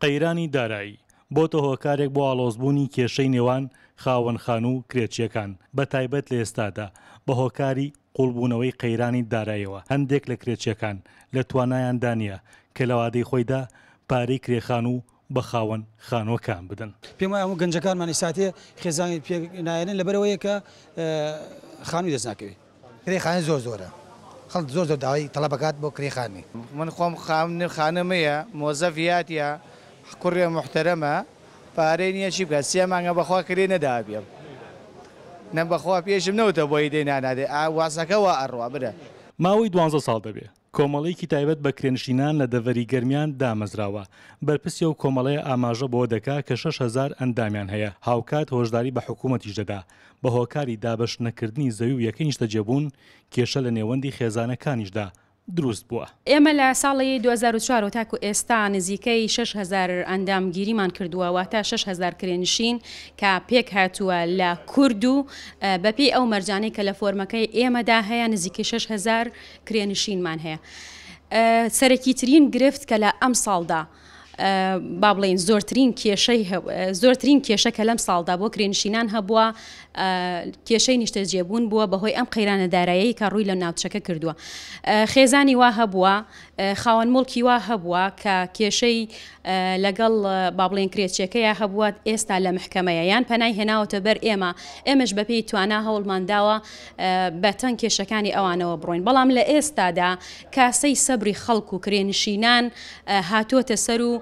قەیرانی دارایی بۆتە هۆکارێک بۆ ئالۆزبوونی کێشەی نێوان خاوەنخان و کرێچیەکان بە تایبەت لە ئێستادا بە هۆکاری قوڵبوونەوەی قەیرانی دارایەوە هەندێک لە کرێچیەکان لە توانایان دانیە کە لەوادەی خۆیدا پارەی کرێخان و بە خاوەن خانۆکان بدن پێم وایە ئەو گەنجەکانمانی ساتێ خێزانانی پێناەن لەبەرەوەی کە خانووی دەستناکەوێت کرێخانە زۆر زۆرە خەڵ زۆر زۆر داوای تەڵەبکات بۆ کرێخانی من خۆم خام خانمەیە مۆزەڤاتە کوڕێ محتەرەمە پارەی نییە چی بکە سێ مانگە بەخوا کرێ نەدابێم نەم بەخوا پێشم نەوتە بۆی دەینانادێ ئاواسەکەەوە ئەڕوا برە ماوەی دوانزە ساڵ دەبێ کۆمەڵێکی تایبەت بە کرێنشینان لە دەڤری گەرمیان دامەزراوە بەرپرسی و کۆمەڵەیە ئاماژە بۆ دەکا کە 6هزار ئەندامیان هەیە هاوکات هۆشداری بە حکوومەتیش دەدا بە هۆکاری دابش نەکردنی زەوی و یەکەنیشتە جێبوون کێشە لە نێوەندی خێزانەکانیشدا دروست بووە ئێمە لە ساڵی 2004 تاکو ئێستا نزیکەی 6هزار ئەندام گیریمان کردووەوە تا 6هزار کرێنشین کە پێک هاتووە لە کورد و بەپی ئەو مەرجانەی کە لە فۆرمەکەی ئێمەدا هەیە نزیکەی 6هزار کرێنشینمان هەیە سەرەکیترین گرفت کە لە ئەم ساڵدا. با بڵێن زۆرترین کێشەی زۆرترین کێشەکە لەم ساڵدا بۆ کرێنشینان هەبووە کێشەی نیشتەجێبوون بووە بەهۆی ئەم قەیرانە دارایی کە ڕووی لە ناوچەکە کردووە خێزانی وا هەبووە خاوەن مڵکی وا هەبووە کە کێشەی لەگەڵ با بڵێن کرێچیەکەیە هەبووە ئێستا لە محکمەیە یان پەنای هێناوتە بەر ئێمە ئێمەش بەپی توانە هەوڵمانداوە بە تەن کێشەکانی ئەوانەوە بڕۆین بەڵام لە ئێستادا کاسەی سەبری خەڵکو و کرێنشینان هاتووەتە سەر و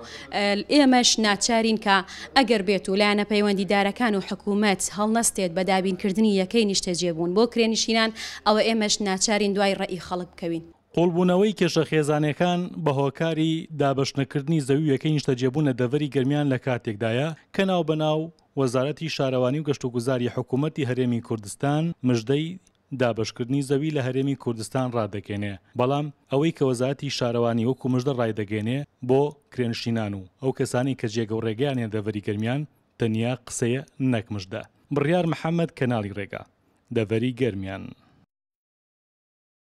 ئێمەش ناچارین کە ئەگەر بێت و لایەنە پەیوەندیدارەکان و حکوومەت هەڵنەستێت بە دابینکردنی یەکەی نیشتەجێبوون بۆ کرێنشینان ئەوە ئێمەش ناچارین دوای ڕێی خەڵک بکەوین. قوڵبوونەوەی کێشە خێزانەکان بە هۆکاری دابشنەکردنی زەویەکەی نیشتە جێبوونە دەوری گەرمیان لە کاتێکدایە کە ناو بەناو وەزارەتی شارەوانی و گەشت و گوزاری حکوومەتتی هەرێمی کوردستان مژدەی دابشکردنی زەوی لە هەرێمی کوردستان ڕدەکەنێ بەڵام ئەوەی کە وەزاتی شارەوانی وەکو مژدە ڕایدەگەنێ بۆ کرێنشینان و ئەو کەسانی کە جێگە و ڕێگەیانیان دەڤری گەرمیان تەنیا قسەیە نەکمشدا بڕیار محەممەد کەناڵی ڕێگا دەڤری گەرمیان.